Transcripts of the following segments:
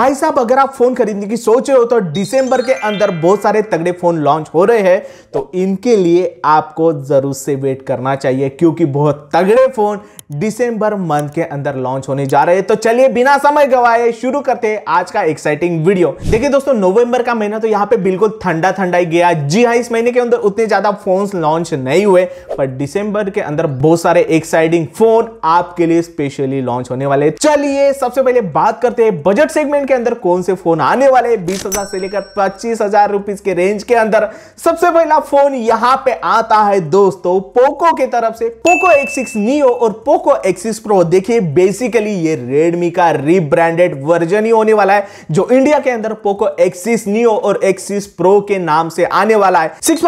भाई साहब अगर आप फोन खरीदने की सोच रहे हो तो दिसंबर के अंदर बहुत सारे तगड़े फोन लॉन्च हो रहे हैं तो इनके लिए आपको जरूर से वेट करना चाहिए क्योंकि बहुत तगड़े फोन दिसंबर मंथ के अंदर लॉन्च होने जा रहे हैं तो चलिए बिना समय गवाए शुरू करते हैं आज का एक्साइटिंग वीडियो देखिए दोस्तों नवंबर का महीना तो यहाँ पे बिल्कुल ठंडा ठंडा ही गया जी हाँ इस महीने के अंदर उतने ज्यादा फोन लॉन्च नहीं हुए पर दिसंबर के अंदर बहुत सारे एक्साइटिंग फोन आपके लिए स्पेशली लॉन्च होने वाले चलिए सबसे पहले बात करते हैं बजट सेगमेंट के अंदर कौन से फोन आने वाले बीस हजार से लेकर पच्चीस हजार रुपीज के रेंज के अंदर सबसे पहला फोन यहाँ पे आता है दोस्तों पोको के तरफ से पोको एक्सिक्स नियो और पोको एक्सिस प्रो देखिए बेसिकली ये रेडमी का रिब्रांडेड वर्जन ही होने वाला है जो इंडिया के अंदर पोको एक्सिस नियो और एक्सिस प्रो के नाम से आने वाला है सिक्स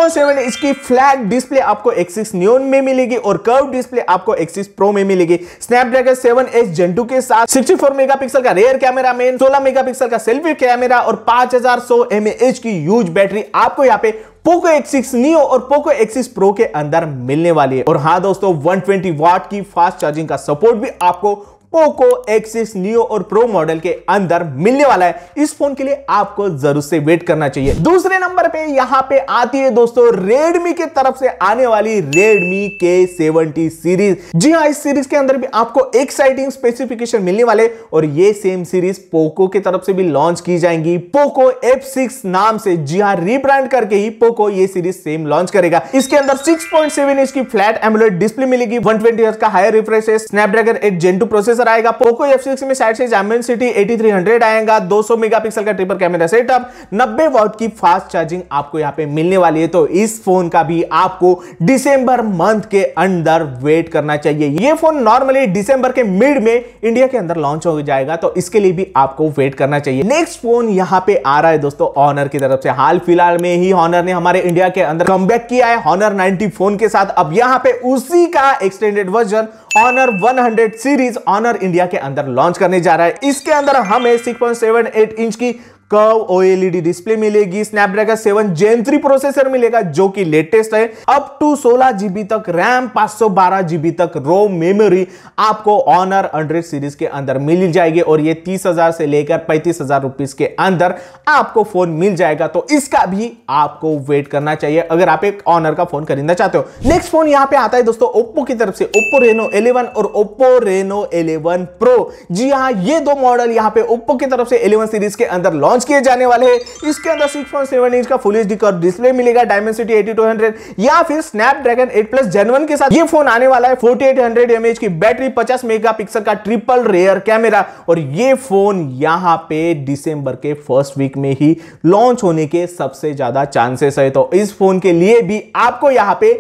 इसकी फ्लैग डिस्प्ले आपको एक्सिस नियो में मिलेगी और कर्व डिस्प्ले आपको एक्सिस प्रो में मिलेगी स्नैपड्रैगन सेवन एस जेंटू के साथ सिक्सटी मेगापिक्सल का रेयर कैमरा मैन सोलह मेगापिक्सल का सेल्फी कैमरा और 5100 हजार की यूज बैटरी आपको यहाँ पे पोको एक्सिक्स नियो और पोको X6 प्रो के अंदर मिलने वाली है और हाँ दोस्तों 120 वाट की फास्ट चार्जिंग का सपोर्ट भी आपको पोको एक्सिस नियो और प्रो मॉडल के अंदर मिलने वाला है इस फोन के लिए आपको जरूर से वेट करना चाहिए दूसरे नंबर पे यहाँ पे आती है दोस्तों रेडमी के तरफ से आने वाली रेडमी के सेवेंटी सीरीज जी हाँ इस सीरीज के अंदर भी आपको एक्साइटिंग स्पेसिफिकेशन मिलने वाले और ये सेम सीरीज पोको की तरफ से भी लॉन्च की जाएंगी पोको एफ नाम से जी हाँ रिब्रांड करके ही पोको ये सीरीज सेम लॉन्च करेगा इसके अंदर सिक्स इंच की फ्लैट एमुलेट डिस्प्ले मिलेगी ट्वेंटी का higher refresh Snapdragon eight gen process processor आंसर आएगा पोको एफ सिक्स में साइड से जैमिन सिटी एटी थ्री हंड्रेड आएगा दो सौ मेगा पिक्सल का ट्रिपल कैमरा सेटअप नब्बे वॉट की फास्ट चार्जिंग आपको यहाँ पे मिलने वाली है तो इस फोन का भी आपको डिसंबर मंथ के अंदर वेट करना चाहिए ये फोन नॉर्मली डिसंबर के मिड में इंडिया के अंदर लॉन्च हो जाएगा तो इसके लिए भी आपको वेट करना चाहिए नेक्स्ट फोन यहाँ पे आ रहा है दोस्तों ऑनर की तरफ से हाल फिलहाल में ही ऑनर ने हमारे इंडिया के अंदर कम किया है ऑनर नाइनटी फोन के साथ अब यहाँ पे उसी का extended version Honor 100 series Honor India के अंदर लॉन्च करने जा रहा है इसके अंदर हमें 6.78 इंच की कर्व ओएलईडी डिस्प्ले मिलेगी Snapdragon seven gen three processor मिलेगा जो कि लेटेस्ट है अप टू सोलह जीबी तक रैम पांच सौ बारह जीबी तक रोम मेमोरी आपको ऑनर हंड्रेड सीरीज के अंदर मिल जाएगी और ये तीस हजार से लेकर पैंतीस हजार रुपीज के अंदर आपको फोन मिल जाएगा तो इसका भी आपको वेट करना चाहिए अगर आप एक ऑनर का फोन खरीदना चाहते हो नेक्स्ट फोन यहाँ पे आता है दोस्तों ओप्पो की तरफ से ओप्पो रेनो इलेवन और ओप्पो रेनो इलेवन प्रो जी हाँ ये दो मॉडल यहाँ पे ओप्पो की तरफ से इलेवन सीरीज के अंदर लॉन्च लॉन्च किए जाने वाले हैं इसके अंदर सिक्स पॉइंट सेवन इंच का फुल एच कर्व डिस्प्ले मिलेगा डायमेंसिटी एटी टू हंड्रेड या फिर Snapdragon eight plus gen one के साथ ये फोन आने वाला है फोर्टी एट हंड्रेड एमएच की बैटरी पचास मेगा पिक्सल का ट्रिपल रेयर कैमरा और ये फोन यहाँ पे डिसंबर के फर्स्ट वीक में ही लॉन्च होने के सबसे ज्यादा चांसेस है तो इस फोन के लिए भी आपको यहाँ पे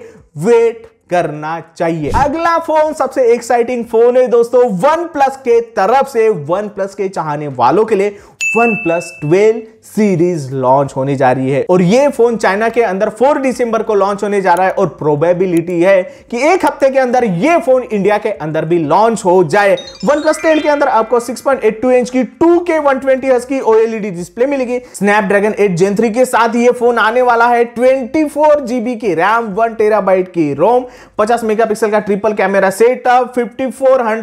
वेट करना चाहिए अगला फोन सबसे एक्साइटिंग फोन है दोस्तों वन प्लस के तरफ से वन प्लस के चाहने वालों के लिए OnePlus twelve series launch होने जा रही है और ये फोन चाइना के अंदर 4 दिसंबर को लॉन्च होने जा रहा है और प्रोबेबिलिटी है कि एक हफ्ते के अंदर ये फोन इंडिया के अंदर भी लॉन्च हो जाए वन प्लस टेल के अंदर आपको 6.82 इंच की 2K 120 हर्ट्ज की OLED डिस्प्ले मिलेगी स्नैपड्रैगन 8 जेन 3 के साथ ये फोन आने वाला है ट्वेंटी जीबी की रैम वन टेराबाइट की रोम 50 मेगापिक्सल का ट्रिपल कैमरा सेटअप 5400 फोर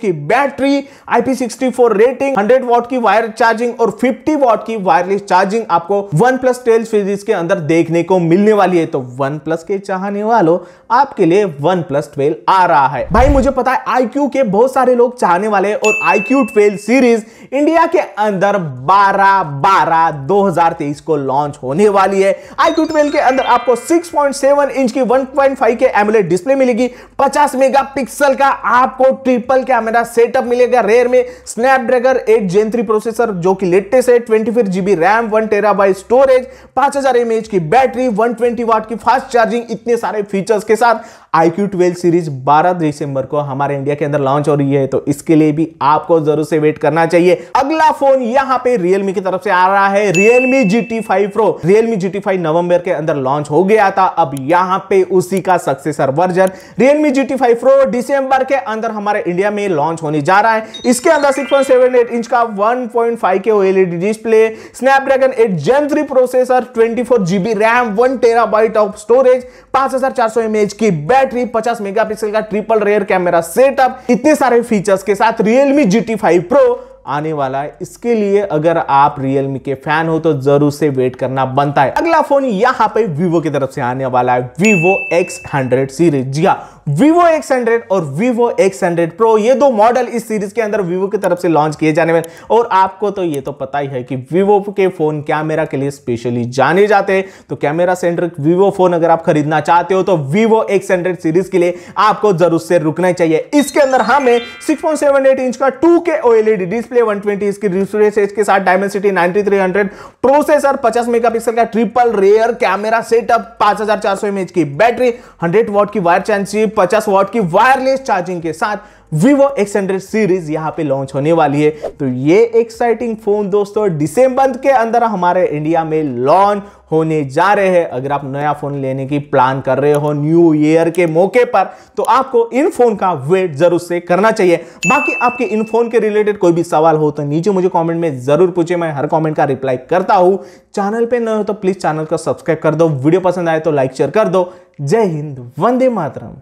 की बैटरी IP64 रेटिंग 100 वॉट की वायर चार्जिंग और 50 वॉट की वायरलेस चार्जिंग आपको वन प्लस ट्वेल्व सीरीज के अंदर देखने को मिलने वाली है तो वन प्लस के चाहने वालों आपके लिए वन प्लस आ रहा है भाई मुझे पता है आई के बहुत सारे लोग चाहने वाले और आई क्यू सीरीज इंडिया के अंदर 12 बारह 2023 को लॉन्च होने वाली है आई क्यू के अंदर आपको 6.7 इंच की 1.5 के एम एमुलेट डिस्प्ले मिलेगी 50 मेगापिक्सल का आपको ट्रिपल कैमरा सेटअप मिलेगा रेयर में स्नैपड्रैगन 8 जेन 3 प्रोसेसर जो कि लेटेस्ट है 24 GB RAM 1 terabyte storage 5000 mAh की बैटरी 120 वाट की फास्ट चार्जिंग इतने सारे फीचर्स के साथ IQ 12 सीरीज 12 दिसंबर को हमारे इंडिया के अंदर लॉन्च हो रही है तो इसके लिए भी आपको जरूर से वेट करना चाहिए अगला फोन यहाँ पे Realme की तरफ से आ रहा है Realme GT5 Pro Realme GT5 नवंबर के अंदर लॉन्च हो गया था अब यहाँ पे उसी का success processor version Realme G T pro डिसंबर के अंदर हमारे इंडिया में लॉन्च होने जा रहा है इसके अंदर 6.78 इंच का 1.5 K OLED display Snapdragon 8 gen 3 processor 24 GB RAM 1 terabyte of storage 5400 mAh की बैटरी 50 मेगापिक्सल का ट्रिपल रेयर कैमरा सेटअप इतने सारे फीचर्स के साथ रियलमी जी टी प्रो आने वाला है इसके लिए अगर आप रियलमी के फैन हो तो जरूर से वेट करना बनता है अगला फोन यहाँ पे वीवो की तरफ से आने वाला है वीवो एक्स हंड्रेड सीरीज जी हाँ वीवो एक्स हंड्रेड और वीवो एक्स हंड्रेड प्रो ये दो मॉडल इस सीरीज के अंदर वीवो की तरफ से लॉन्च किए जाने वाले और आपको तो ये तो पता ही है कि वीवो के फोन कैमरा के लिए स्पेशली जाने जाते हैं तो कैमरा सेंटर वीवो फोन अगर आप खरीदना चाहते हो तो वीवो एक्स हंड्रेड सीरीज के लिए आपको जरूर से रुकना चाहिए इसके अंदर हमें सिक्स इंच का two K OLED display one 120 इसकी रिफ्रेश रेट के साथ डायमेंसिटी 9300 प्रोसेसर 50 मेगापिक्सल का triple rear camera setup 5400 mAh की बैटरी 100 वॉट की वायर चार्ज 50 वॉट की वायरलेस चार्जिंग के साथ vivo X100 सीरीज यहाँ पे लॉन्च होने वाली है तो ये एक्साइटिंग फोन दोस्तों डिसम्बर के अंदर हमारे इंडिया में लॉन्च होने जा रहे हैं अगर आप नया फोन लेने की प्लान कर रहे हो न्यू ईयर के मौके पर तो आपको इन फोन का वेट जरूर से करना चाहिए बाकी आपके इन फोन के रिलेटेड कोई भी सवाल हो तो नीचे मुझे कमेंट में जरूर पूछे मैं हर कमेंट का रिप्लाई करता हूं चैनल पे न हो तो प्लीज चैनल को सब्सक्राइब कर दो वीडियो पसंद आए तो लाइक शेयर कर दो जय हिंद वंदे मातरम